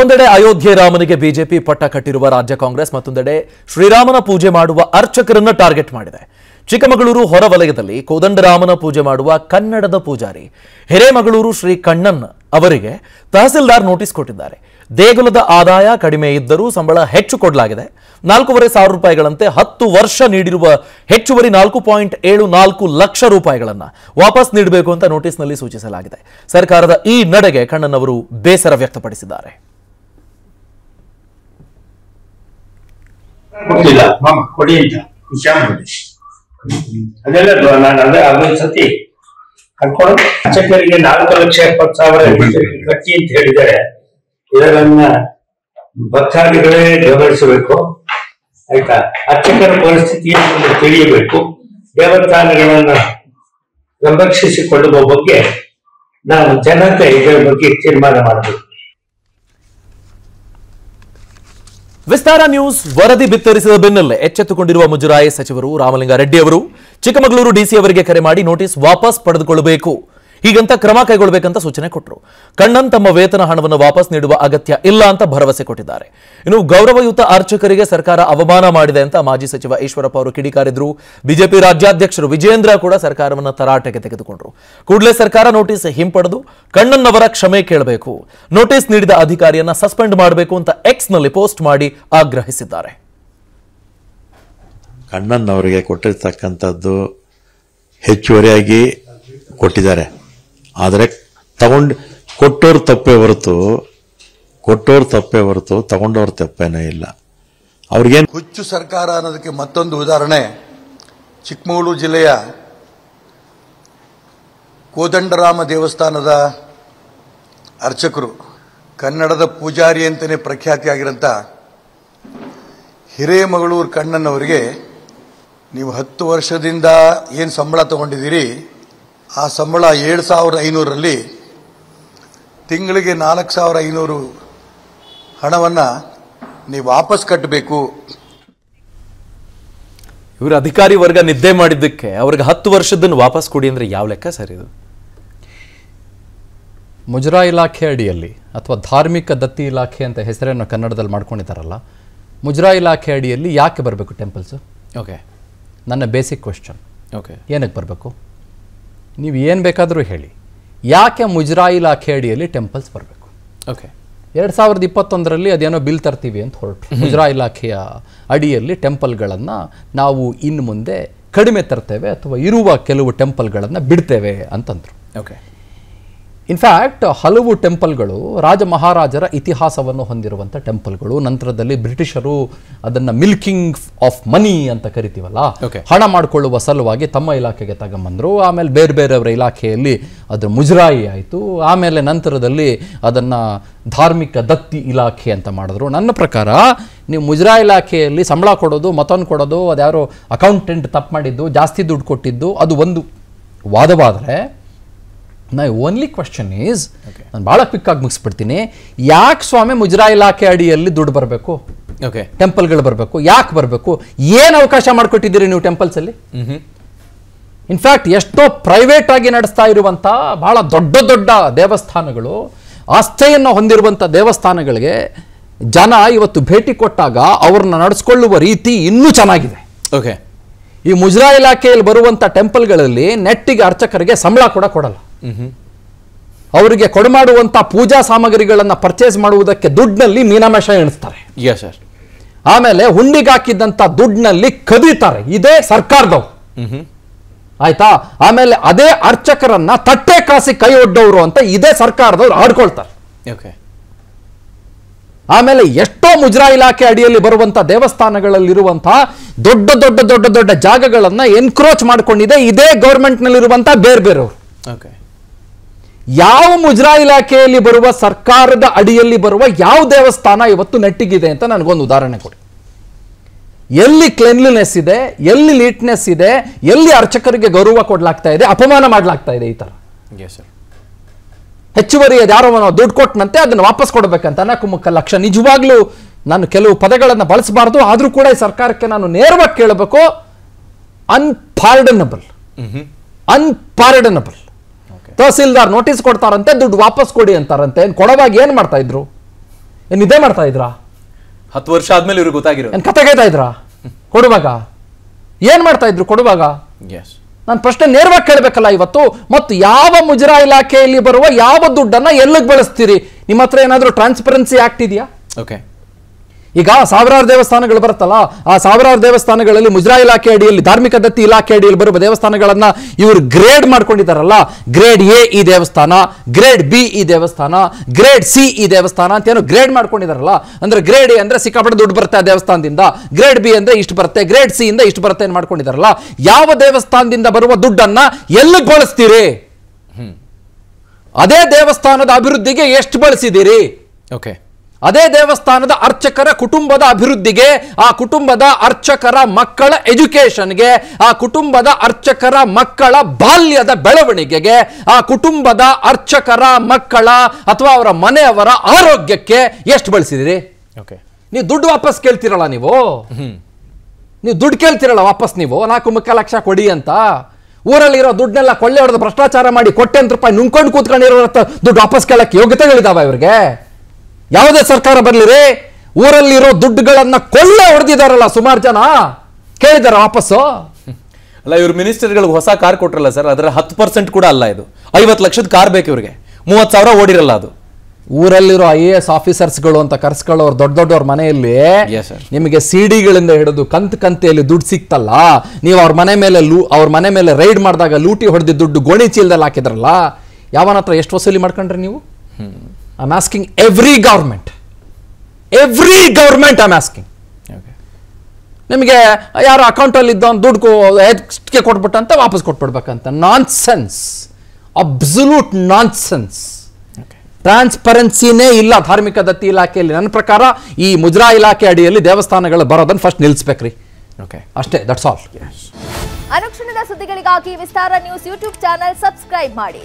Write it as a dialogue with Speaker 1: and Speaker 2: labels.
Speaker 1: ಒಂದೆಡೆ ಅಯೋಧ್ಯೆ ರಾಮನಿಗೆ ಬಿಜೆಪಿ ಪಟ್ಟ ಕಟ್ಟಿರುವ ರಾಜ್ಯ ಕಾಂಗ್ರೆಸ್ ಮತ್ತೊಂದೆಡೆ ಶ್ರೀರಾಮನ ಪೂಜೆ ಮಾಡುವ ಅರ್ಚಕರನ್ನ ಟಾರ್ಗೆಟ್ ಮಾಡಿದೆ ಚಿಕ್ಕಮಗಳೂರು ಹೊರವಲಯದಲ್ಲಿ ಕೋದಂಡರಾಮನ ಪೂಜೆ ಮಾಡುವ ಕನ್ನಡದ ಪೂಜಾರಿ ಹಿರೇಮಗಳೂರು ಶ್ರೀ ಕಣ್ಣನ್ ಅವರಿಗೆ ತಹಸೀಲ್ದಾರ್ ನೋಟಿಸ್ ಕೊಟ್ಟಿದ್ದಾರೆ ದೇಗುಲದ ಆದಾಯ ಕಡಿಮೆ ಇದ್ದರೂ ಸಂಬಳ ಹೆಚ್ಚು ಕೊಡಲಾಗಿದೆ ನಾಲ್ಕೂವರೆ ಸಾವಿರ ರೂಪಾಯಿಗಳಂತೆ ಹತ್ತು ವರ್ಷ ನೀಡಿರುವ ಹೆಚ್ಚುವರಿ ನಾಲ್ಕು ಪಾಯಿಂಟ್ ಏಳು ನಾಲ್ಕು ಲಕ್ಷ ರೂಪಾಯಿಗಳನ್ನು ವಾಪಸ್ ನೀಡಬೇಕು ಅಂತ ನೋಟಿಸ್ನಲ್ಲಿ ಸೂಚಿಸಲಾಗಿದೆ ಸರ್ಕಾರದ ಈ ನಡೆಗೆ ಕಣ್ಣನ್ ಅವರು ಬೇಸರ ವ್ಯಕ್ತಪಡಿಸಿದ್ದಾರೆ
Speaker 2: ಗೊತ್ತಿಲ್ಲ ಮಾಮ ಕೊಡಿ ಅಂತ ವಿಷಯ ಮಾಡಿ ಅದೆಲ್ಲ ನಾನು ಅದೇ ಅದೊಂದು ಸತಿ ಕರ್ಕೊಂಡು ಅರ್ಚಕರಿಗೆ ನಾಲ್ಕು ಲಕ್ಷ ಎಪ್ಪತ್ತು ಸಾವಿರ ಕಟ್ಟಿ ಅಂತ ಹೇಳಿದರೆ ಇದರನ್ನ ಭಕ್ತಾದಿಗಳೇ ಗೌರವಿಸಬೇಕು ಆಯ್ತಾ ಅರ್ಚಕರ ಪರಿಸ್ಥಿತಿಯನ್ನು ತಿಳಿಯಬೇಕು ದೇವಸ್ಥಾನಗಳನ್ನ ಸಂರಕ್ಷಿಸಿಕೊಳ್ಳುವ ಬಗ್ಗೆ ನಾನು ಜನತೆ ಇದರ ಬಗ್ಗೆ ತೀರ್ಮಾನ ಮಾಡಬೇಕು
Speaker 1: ವಿಸ್ತಾರ ನ್ಯೂಸ್ ವರದಿ ಬಿತ್ತರಿಸಿದ ಬೆನ್ನಲ್ಲೇ ಎಚ್ಚೆತ್ತುಕೊಂಡಿರುವ ಮುಜರಾಯಿ ಸಚಿವರು ರಾಮಲಿಂಗಾರೆಡ್ಡಿ ಅವರು ಚಿಕ್ಕಮಗಳೂರು ಡಿಸಿ ಅವರಿಗೆ ಕರೆ ಮಾಡಿ ನೋಟಿಸ್ ವಾಪಸ್ ಪಡೆದುಕೊಳ್ಳಬೇಕು ಹೀಗಂತ ಕ್ರಮ ಕೈಗೊಳ್ಳಬೇಕಂತ ಸೂಚನೆ ಕೊಟ್ಟರು ಕಣ್ಣನ್ ತಮ್ಮ ವೇತನ ಹಣವನ್ನು ವಾಪಸ್ ನೀಡುವ ಅಗತ್ಯ ಇಲ್ಲ ಅಂತ ಭರವಸೆ ಕೊಟ್ಟಿದ್ದಾರೆ ಇನ್ನು ಗೌರವಯುತ ಅರ್ಚಕರಿಗೆ ಸರ್ಕಾರ ಅವಮಾನ ಮಾಡಿದೆ ಅಂತ ಮಾಜಿ ಸಚಿವ ಈಶ್ವರಪ್ಪ ಅವರು ಕಿಡಿಕಾರಿದ್ರು ಬಿಜೆಪಿ ರಾಜ್ಯಾಧ್ಯಕ್ಷರು ವಿಜಯೇಂದ್ರ ಕೂಡ ಸರ್ಕಾರವನ್ನು ತರಾಟೆಗೆ ತೆಗೆದುಕೊಂಡರು ಕೂಡಲೇ ಸರ್ಕಾರ ನೋಟಿಸ್ ಹಿಂಪಡೆದು ಕಣ್ಣನ್ ಅವರ ಕ್ಷಮೆ ಕೇಳಬೇಕು ನೋಟಿಸ್ ನೀಡಿದ ಅಧಿಕಾರಿಯನ್ನ ಸಸ್ಪೆಂಡ್ ಮಾಡಬೇಕು ಅಂತ ಎಕ್ಸ್ ನಲ್ಲಿ ಪೋಸ್ಟ್ ಮಾಡಿ ಆಗ್ರಹಿಸಿದ್ದಾರೆ ಕಣ್ಣನ್ ಅವರಿಗೆ ಕೊಟ್ಟಿರ್ತಕ್ಕಂಥದ್ದು ಹೆಚ್ಚುವರಿಯಾಗಿ ಕೊಟ್ಟಿದ್ದಾರೆ ಆದರೆ ತಗೊಂಡು ಕೊಟ್ಟೋರು ತಪ್ಪೇ ಹೊರತು ಕೊಟ್ಟೋರು ತಪ್ಪೇ ಹೊರತು ತಗೊಂಡವ್ರ ತಪ್ಪೇನೇ ಇಲ್ಲ ಅವ್ರಿಗೇನು
Speaker 2: ಹುಚ್ಚು ಸರ್ಕಾರ ಅನ್ನೋದಕ್ಕೆ ಮತ್ತೊಂದು ಉದಾಹರಣೆ ಚಿಕ್ಕಮಗಳೂರು ಜಿಲ್ಲೆಯ ಕೋದಂಡರಾಮ ದೇವಸ್ಥಾನದ ಅರ್ಚಕರು ಕನ್ನಡದ ಪೂಜಾರಿ ಅಂತಲೇ ಪ್ರಖ್ಯಾತಿಯಾಗಿರೋಂಥ ಹಿರೇಮಗಳೂರು ಕಣ್ಣನವರಿಗೆ ನೀವು ಹತ್ತು ವರ್ಷದಿಂದ ಏನು ಸಂಬಳ ತಗೊಂಡಿದ್ದೀರಿ ಆ ಸಂಬಳ ಏಳು ಸಾವಿರದ ಐನೂರರಲ್ಲಿ ತಿಂಗಳಿಗೆ ನಾಲ್ಕು ಸಾವಿರ ಐನೂರು ಹಣವನ್ನು ನೀವು ವಾಪಸ್ ಕಟ್ಟಬೇಕು ಇವರು ಅಧಿಕಾರಿ ವರ್ಗ ನಿದ್ದೆ ಮಾಡಿದ್ದಕ್ಕೆ ಅವ್ರಿಗೆ ಹತ್ತು ವರ್ಷದನ್ನು ವಾಪಸ್ ಕೊಡಿ ಅಂದರೆ ಯಾವ ಲೆಕ್ಕ ಸರ್ ಇದು ಮುಜರಾ ಇಲಾಖೆ ಅಡಿಯಲ್ಲಿ ಅಥವಾ ಧಾರ್ಮಿಕ ದತ್ತಿ ಇಲಾಖೆ ಅಂತ ಹೆಸರನ್ನು ಕನ್ನಡದಲ್ಲಿ ಮಾಡ್ಕೊಂಡಿದ್ದಾರಲ್ಲ ಮುಜರಾ ಇಲಾಖೆ ಅಡಿಯಲ್ಲಿ ಯಾಕೆ ಬರಬೇಕು ಟೆಂಪಲ್ಸು ಓಕೆ ನನ್ನ ಬೇಸಿಕ್ ಕ್ವೆಶ್ಚನ್ ಓಕೆ ಏನಕ್ಕೆ ಬರಬೇಕು ನೀವು ಏನು ಬೇಕಾದರೂ ಹೇಳಿ ಯಾಕೆ ಮುಜ್ರಾ ಇಲಾಖೆ ಅಡಿಯಲ್ಲಿ ಟೆಂಪಲ್ಸ್ ಬರಬೇಕು ಓಕೆ ಎರಡು ಸಾವಿರದ ಇಪ್ಪತ್ತೊಂದರಲ್ಲಿ ಅದೇನೋ ಬಿಲ್ ತರ್ತೀವಿ ಅಂತ ಹೊರಟು ಮುಜರಾ ಇಲಾಖೆಯ ಅಡಿಯಲ್ಲಿ ಟೆಂಪಲ್ಗಳನ್ನು ನಾವು ಇನ್ನು ಮುಂದೆ ಕಡಿಮೆ ತರ್ತೇವೆ ಅಥವಾ ಇರುವ ಕೆಲವು ಟೆಂಪಲ್ಗಳನ್ನು ಬಿಡ್ತೇವೆ ಅಂತಂದರು ಓಕೆ ಇನ್ಫ್ಯಾಕ್ಟ್ ಹಲವು ಟೆಂಪಲ್ಗಳು ರಾಜ ಮಹಾರಾಜರ ಇತಿಹಾಸವನ್ನು ಹೊಂದಿರುವಂಥ ಟೆಂಪಲ್ಗಳು ನಂತರದಲ್ಲಿ ಬ್ರಿಟಿಷರು ಅದನ್ನು ಮಿಲ್ಕಿಂಗ್ ಆಫ್ ಮನಿ ಅಂತ ಕರಿತೀವಲ್ಲ ಹಣ ಮಾಡಿಕೊಳ್ಳುವ ಸಲುವಾಗಿ ತಮ್ಮ ಇಲಾಖೆಗೆ ತಗೊಂಬಂದರು ಆಮೇಲೆ ಬೇರೆ ಬೇರೆಯವರ ಇಲಾಖೆಯಲ್ಲಿ ಅದರ ಮುಜರಾಯಿ ಆಯಿತು ಆಮೇಲೆ ನಂತರದಲ್ಲಿ ಅದನ್ನು ಧಾರ್ಮಿಕ ದತ್ತಿ ಇಲಾಖೆ ಅಂತ ಮಾಡಿದ್ರು ನನ್ನ ಪ್ರಕಾರ ನೀವು ಮುಜರಾಯಿ ಇಲಾಖೆಯಲ್ಲಿ ಸಂಬಳ ಕೊಡೋದು ಮತನ್ ಕೊಡೋದು ಅದ್ಯಾರೋ ಅಕೌಂಟೆಂಟ್ ತಪ್ಪು ಮಾಡಿದ್ದು ಜಾಸ್ತಿ ದುಡ್ಡು ಕೊಟ್ಟಿದ್ದು ಅದು ಒಂದು ವಾದವಾದರೆ ನೈ ಓನ್ಲಿ ಕ್ವಶನ್ ಈಸ್ ನಾನು ಭಾಳ ಕ್ವಿಕ್ಕಾಗಿ ಮುಗಿಸ್ಬಿಡ್ತೀನಿ ಯಾಕೆ ಸ್ವಾಮಿ ಮುಜರಾ ಇಲಾಖೆ ಅಡಿಯಲ್ಲಿ ದುಡ್ಡು ಬರಬೇಕು ಓಕೆ ಟೆಂಪಲ್ಗಳು ಬರಬೇಕು ಯಾಕೆ ಬರಬೇಕು ಏನು ಅವಕಾಶ ಮಾಡಿಕೊಟ್ಟಿದ್ದೀರಿ ನೀವು ಟೆಂಪಲ್ಸಲ್ಲಿ ಇನ್ಫ್ಯಾಕ್ಟ್ ಎಷ್ಟೋ ಪ್ರೈವೇಟ್ ಆಗಿ ನಡೆಸ್ತಾ ಇರುವಂಥ ಭಾಳ ದೊಡ್ಡ ದೊಡ್ಡ ದೇವಸ್ಥಾನಗಳು ಆಸ್ಥೆಯನ್ನು ಹೊಂದಿರುವಂಥ ದೇವಸ್ಥಾನಗಳಿಗೆ ಜನ ಇವತ್ತು ಭೇಟಿ ಕೊಟ್ಟಾಗ ಅವ್ರನ್ನ ನಡೆಸ್ಕೊಳ್ಳುವ ರೀತಿ ಇನ್ನೂ ಚೆನ್ನಾಗಿದೆ ಓಕೆ ಈ ಮುಜರಾ ಇಲಾಖೆಯಲ್ಲಿ ಬರುವಂಥ ಟೆಂಪಲ್ಗಳಲ್ಲಿ ನೆಟ್ಟಿಗೆ ಅರ್ಚಕರಿಗೆ ಸಂಬಳ ಕೂಡ ಕೊಡಲ್ಲ ಅವರಿಗೆ ಕೊಡಮಾಡುವಂತಹ ಪೂಜಾ ಸಾಮಗ್ರಿಗಳನ್ನು ಪರ್ಚೇಸ್ ಮಾಡುವುದಕ್ಕೆ ದುಡ್ಡಿನಲ್ಲಿ ಮೀನಾಮೇಷ ಎಣಿಸ್ತಾರೆ ಎಸ್ ಸರ್ ಆಮೇಲೆ ಹುಂಡಿಗೆ ದುಡ್ಡಿನಲ್ಲಿ ಕದೀತಾರೆ ಇದೇ ಸರ್ಕಾರದವ್ರು ಆಯ್ತಾ ಆಮೇಲೆ ಅದೇ ಅರ್ಚಕರನ್ನ ತಟ್ಟೆ ಕಾಸಿ ಕೈ ಒಡ್ಡವರು ಅಂತ ಇದೇ ಸರ್ಕಾರದವ್ರು ಆಡ್ಕೊಳ್ತಾರೆ ಆಮೇಲೆ ಎಷ್ಟೋ ಮುಜ್ರಾ ಇಲಾಖೆ ಅಡಿಯಲ್ಲಿ ಬರುವಂಥ ದೇವಸ್ಥಾನಗಳಲ್ಲಿರುವಂತಹ ದೊಡ್ಡ ದೊಡ್ಡ ದೊಡ್ಡ ದೊಡ್ಡ ಜಾಗಗಳನ್ನ ಎನ್ಕ್ರೋಚ್ ಮಾಡ್ಕೊಂಡಿದೆ ಇದೇ ಗೌರ್ಮೆಂಟ್ನಲ್ಲಿರುವಂತಹ ಬೇರೆ ಬೇರೆಯವರು ಓಕೆ ಯಾವ ಮುಜರಾ ಇಲಾಖೆಯಲ್ಲಿ ಬರುವ ಸರ್ಕಾರದ ಅಡಿಯಲ್ಲಿ ಬರುವ ಯಾವ ದೇವಸ್ಥಾನ ಇವತ್ತು ನೆಟ್ಟಿಗಿದೆ ಅಂತ ನನಗೊಂದು ಉದಾಹರಣೆ ಕೊಡಿ ಎಲ್ಲಿ ಕ್ಲೆನ್ಲಿನೆಸ್ ಇದೆ ಎಲ್ಲಿ ನೀಟ್ನೆಸ್ ಇದೆ ಎಲ್ಲಿ ಅರ್ಚಕರಿಗೆ ಗೌರವ ಕೊಡಲಾಗ್ತಾ ಇದೆ ಅಪಮಾನ ಮಾಡಲಾಗ್ತಾ ಇದೆ ಈ ತರ ಹೆಚ್ಚುವರಿ ಅದ್ಯಾರೋ ದುಡ್ಡು ಕೊಟ್ಟನಂತೆ ಅದನ್ನು ವಾಪಸ್ ಕೊಡಬೇಕಂತ ನಾಲ್ಕು ಲಕ್ಷ ನಿಜವಾಗ್ಲೂ ನಾನು ಕೆಲವು ಪದಗಳನ್ನು ಬಳಸಬಾರ್ದು ಆದರೂ ಕೂಡ ಈ ಸರ್ಕಾರಕ್ಕೆ ನಾನು ನೇರವಾಗಿ ಕೇಳಬೇಕು ಅನ್ಪಾರ್ಡನಬಲ್ ಅನ್ಪಾರ್ಡನಬಲ್ ತಹಸೀಲ್ದಾರ್ ನೋಟಿಸ್ ಕೊಡ್ತಾರಂತೆ ದುಡ್ಡು ವಾಪಸ್ ಕೊಡಿ ಅಂತಾರಂತೆ ಕೊಡುವಾಗ ಏನು ಮಾಡ್ತಾ ಇದ್ರು ಏನು ಇದೇ ಮಾಡ್ತಾ ಇದ್ರಾ
Speaker 1: ಹತ್ತು ವರ್ಷ ಆದ್ಮೇಲೆ ಇವ್ರಿಗೆ ಗೊತ್ತಾಗಿರೋ ಏನು
Speaker 2: ಕತೆಗೈತಾ ಇದ್ರಾ ಕೊಡುವಾಗ ಏನು ಮಾಡ್ತಾ ಇದ್ರು ಕೊಡುವಾಗ ನಾನು ಪ್ರಶ್ನೆ ನೇರವಾಗಿ ಕೇಳಬೇಕಲ್ಲ ಇವತ್ತು ಮತ್ತು ಯಾವ ಮುಜರಾ ಇಲಾಖೆಯಲ್ಲಿ ಬರುವ ಯಾವ ದುಡ್ಡನ್ನು ಎಲ್ಲಿಗೆ ಬಳಸ್ತೀರಿ ನಿಮ್ಮ ಹತ್ರ ಏನಾದರೂ ಟ್ರಾನ್ಸ್ಪರೆನ್ಸಿ ಆಕ್ಟ್ ಇದೆಯಾ ಓಕೆ ಈಗ ಸಾವಿರಾರು ದೇವಸ್ಥಾನಗಳು ಬರುತ್ತಲ್ಲ ಆ ಸಾವಿರಾರು ದೇವಸ್ಥಾನಗಳಲ್ಲಿ ಮುಜ್ರಾ ಇಲಾಖೆ ಅಡಿಯಲ್ಲಿ ಧಾರ್ಮಿಕ ದತ್ತಿ ಇಲಾಖೆ ಅಡಿಯಲ್ಲಿ ಬರುವ ದೇವಸ್ಥಾನಗಳನ್ನ ಇವರು ಗ್ರೇಡ್ ಮಾಡ್ಕೊಂಡಿದ್ದಾರಲ್ಲ ಗ್ರೇಡ್ ಎ ಈ ದೇವಸ್ಥಾನ ಗ್ರೇಡ್ ಬಿ ಈ ದೇವಸ್ಥಾನ ಗ್ರೇಡ್ ಸಿ ಈ ದೇವಸ್ಥಾನ ಅಂತ ಏನು ಗ್ರೇಡ್ ಮಾಡ್ಕೊಂಡಿದಾರಲ್ಲ ಅಂದ್ರೆ ಗ್ರೇಡ್ ಎ ಅಂದ್ರೆ ಸಿಕ್ಕಾಪಟ್ಟೆ ದುಡ್ಡು ಬರುತ್ತೆ ಆ ದೇವಸ್ಥಾನದಿಂದ ಗ್ರೇಡ್ ಬಿ ಅಂದ್ರೆ ಇಷ್ಟು ಬರುತ್ತೆ ಗ್ರೇಡ್ ಸಿ ಇಂದ ಇಷ್ಟು ಬರುತ್ತೆ ಏನು ಮಾಡ್ಕೊಂಡಿದಾರಲ್ಲ ಯಾವ ದೇವಸ್ಥಾನದಿಂದ ಬರುವ ದುಡ್ಡನ್ನ ಎಲ್ಲಿ ಬಳಸ್ತೀರಿ ಅದೇ ದೇವಸ್ಥಾನದ ಅಭಿವೃದ್ಧಿಗೆ ಎಷ್ಟು ಬಳಸಿದ್ದೀರಿ ಓಕೆ ಅದೇ ದೇವಸ್ಥಾನದ ಅರ್ಚಕರ ಕುಟುಂಬದ ಅಭಿವೃದ್ಧಿಗೆ ಆ ಕುಟುಂಬದ ಅರ್ಚಕರ ಮಕ್ಕಳ ಎಜುಕೇಷನ್ಗೆ ಆ ಕುಟುಂಬದ ಅರ್ಚಕರ ಮಕ್ಕಳ ಬಾಲ್ಯದ ಬೆಳವಣಿಗೆಗೆ ಆ ಕುಟುಂಬದ ಅರ್ಚಕರ ಮಕ್ಕಳ ಅಥವಾ ಅವರ ಮನೆಯವರ ಆರೋಗ್ಯಕ್ಕೆ ಎಷ್ಟು ಬಳಸಿದಿರಿ ಓಕೆ ನೀವು ದುಡ್ಡು ವಾಪಸ್ ಕೇಳ್ತಿರಲ್ಲ ನೀವು ನೀವು ದುಡ್ಡು ಕೇಳ್ತಿರಲ್ಲ ವಾಪಸ್ ನೀವು ನಾಲ್ಕು ಮುಖ್ಯ ಲಕ್ಷ ಕೊಡಿ ಅಂತ ಊರಲ್ಲಿರೋ ದುಡ್ಡನ್ನೆಲ್ಲ ಕೊಳ್ಳೆ ಹೊಡೆದು ಭ್ರಷ್ಟಾಚಾರ ಮಾಡಿ ಕೊಟ್ಟೆಂತ ರೂಪಾಯಿ ನುಂಗ್ಕೊಂಡು ಕೂತ್ಕೊಂಡಿರೋ ದುಡ್ಡು ವಾಪಸ್ ಕೇಳಕ್ಕೆ ಯೋಗ್ಯತೆಗಳಿದಾವೆ ಇವ್ರಿಗೆ ಯಾವುದೇ ಸರ್ಕಾರ ಬರಲಿರಿ ಊರಲ್ಲಿರೋ ದುಡ್ಡುಗಳನ್ನ ಕೊಳ್ಳೆ ಹೊಡೆದಿದಾರಲ್ಲ ಸುಮಾರು ಜನ ಕೇಳಿದಾರೆ ವಾಪಸ್ಸು
Speaker 1: ಅಲ್ಲ ಇವರು ಮಿನಿಸ್ಟರ್ಗಳಿಗೆ ಹೊಸ ಕಾರ್ ಕೊಟ್ಟಿರಲ್ಲ ಸರ್ ಅದರ ಹತ್ತು ಪರ್ಸೆಂಟ್ ಕೂಡ ಅಲ್ಲ ಇದು
Speaker 2: ಐವತ್ತು ಲಕ್ಷದ ಕಾರ್ ಬೇಕು ಇವರಿಗೆ ಮೂವತ್ತು ಸಾವಿರ ಓಡಿರಲ್ಲ ಅದು ಊರಲ್ಲಿರೋ ಐ ಎ ಎಸ್ ಆಫೀಸರ್ಸ್ಗಳು ಅಂತ ಕರ್ಸ್ಕೊಳ್ಳೋರು ದೊಡ್ಡ ದೊಡ್ಡವ್ರ ಮನೆಯಲ್ಲಿ ನಿಮಗೆ ಸಿಡಿಗಳಿಂದ ಹಿಡಿದು ಕಂತ ಕಂತೆಯಲ್ಲಿ ದುಡ್ಡು ಸಿಕ್ತಲ್ಲ ನೀವು ಅವ್ರ ಮನೆ ಮೇಲೆ ಲೂ ಅವ್ರ ಮನೆ ಮೇಲೆ ರೈಡ್ ಮಾಡಿದಾಗ ಲೂಟಿ ಹೊಡೆದಿದ್ದ ದುಡ್ಡು ಗೋಣಿ ಚೀಲದಲ್ಲಿ ಹಾಕಿದ್ರಲ್ಲ ಯಾವನ ಹತ್ರ ಎಷ್ಟು ವಸೂಲಿ ಮಾಡ್ಕೊಂಡ್ರಿ ನೀವು I'm asking every government. Every government I'm asking ನಿಮಗೆ ಯಾರು ಅಕೌಂಟಲ್ಲಿ ಇದ್ದವನು ದುಡ್ಡು ಕೊ ಹೆಚ್ಚಿಗೆ ಕೊಟ್ಬಿಟ್ಟಂತ ವಾಪಸ್ ಕೊಟ್ಬಿಡ್ಬೇಕಂತ nonsense absolute nonsense ಟ್ರಾನ್ಸ್ಪರೆನ್ಸಿನೇ ಇಲ್ಲ ಧಾರ್ಮಿಕ ದತ್ತಿ ಇಲಾಖೆಯಲ್ಲಿ ನನ್ನ ಪ್ರಕಾರ ಈ ಮುಜ್ರಾ ಇಲಾಖೆ ಅಡಿಯಲ್ಲಿ ದೇವಸ್ಥಾನಗಳು ಬರೋದನ್ನು ಫಸ್ಟ್ ನಿಲ್ಲಿಸ್ಬೇಕ್ರಿ ಓಕೆ ಅಷ್ಟೇ ದಟ್ಸ್ ಆಲ್ ಅನುಕ್ಷಣದ ಸುದ್ದಿಗಳಿಗಾಗಿ Vistara news YouTube channel subscribe ಮಾಡಿ